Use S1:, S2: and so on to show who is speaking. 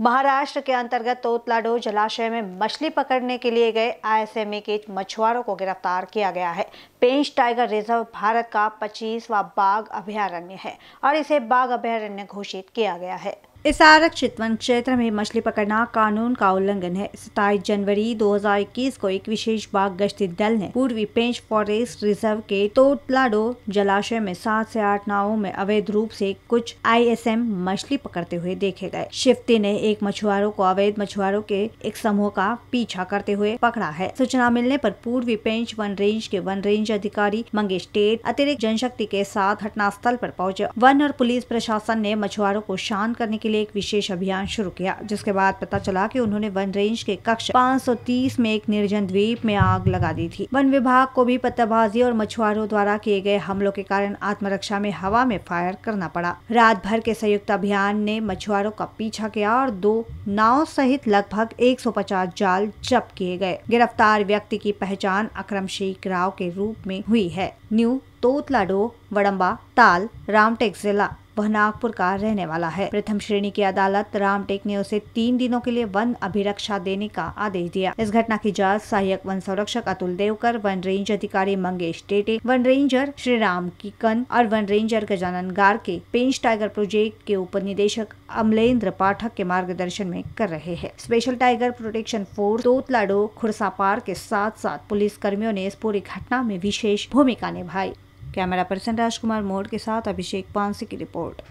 S1: महाराष्ट्र के अंतर्गत तोतलाडो जलाशय में मछली पकड़ने के लिए गए आईएसएमए के मछुआरों को गिरफ्तार किया गया है पेंच टाइगर रिजर्व भारत का पच्चीसवा बाघ अभयारण्य है और इसे बाघ अभयारण्य घोषित किया गया है इस आरक्षित वन क्षेत्र में मछली पकड़ना कानून का उल्लंघन है सताईस जनवरी 2021 को एक विशेष बाघ गश्ती दल ने पूर्वी पेंच फॉरेस्ट रिजर्व के तोटलाडो जलाशय में सात से आठ नावों में अवैध रूप से कुछ आईएसएम मछली पकड़ते हुए देखे गए शिफ्टी ने एक मछुआरों को अवैध मछुआरों के एक समूह का पीछा करते हुए पकड़ा है सूचना मिलने आरोप पूर्वी पेंच वन रेंज के वन रेंज अधिकारी मंगेश टेट अतिरिक्त जनशक्ति के साथ घटनास्थल आरोप पहुँचे वन और पुलिस प्रशासन ने मछुआरों को शांत करने के लिए लिए एक विशेष अभियान शुरू किया जिसके बाद पता चला कि उन्होंने वन रेंज के कक्ष 530 में एक निर्जन द्वीप में आग लगा दी थी वन विभाग को भी पत्ताबाजी और मछुआरों द्वारा किए गए हमलों के कारण आत्मरक्षा में हवा में फायर करना पड़ा रात भर के संयुक्त अभियान ने मछुआरों का पीछा किया और दो नाव सहित लगभग एक जाल जब्त किए गए गिरफ्तार व्यक्ति की पहचान अक्रम शेख राव के रूप में हुई है न्यू तोतलाडो वडम्बा ताल रामटेक जिला वह नागपुर का रहने वाला है प्रथम श्रेणी की अदालत रामटेक ने उसे तीन दिनों के लिए वन अभिरक्षा देने का आदेश दिया इस घटना की जांच सहायक वन संरक्षक अतुल देवकर वन रेंज अधिकारी मंगेश टेटे वन रेंजर श्री राम किकन और वन रेंजर गजानन गार के पेंच टाइगर प्रोजेक्ट के उप निदेशक अमलेन्द्र पाठक के मार्गदर्शन में कर रहे हैं special tiger protection force Totladoh Khursapar के साथ साथ पुलिस कर्मियों ने इस पूरी घटना में विशेष भूमिका निभाई कैमरा पर्सन राजकुमार मोड़ के साथ अभिषेक पानसी की रिपोर्ट